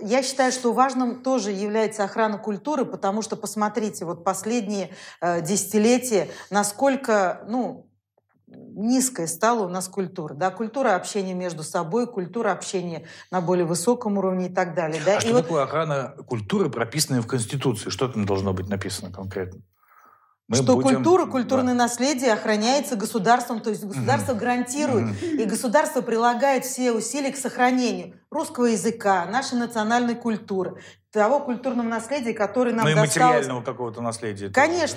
Я считаю, что важным тоже является охрана культуры, потому что посмотрите, вот последние э, десятилетия, насколько, ну, низкой стала у нас культура. Да? Культура общения между собой, культура общения на более высоком уровне и так далее. Да? А и что вот... такое охрана культуры, прописанная в Конституции? Что там должно быть написано конкретно? Мы что будем... культура, культурное да. наследие охраняется государством, то есть государство mm-hmm. гарантирует, mm-hmm. и государство прилагает все усилия к сохранению русского языка, нашей национальной культуры, того культурного наследия, которое нам ну, досталось. Ну материального какого-то наследия. Конечно.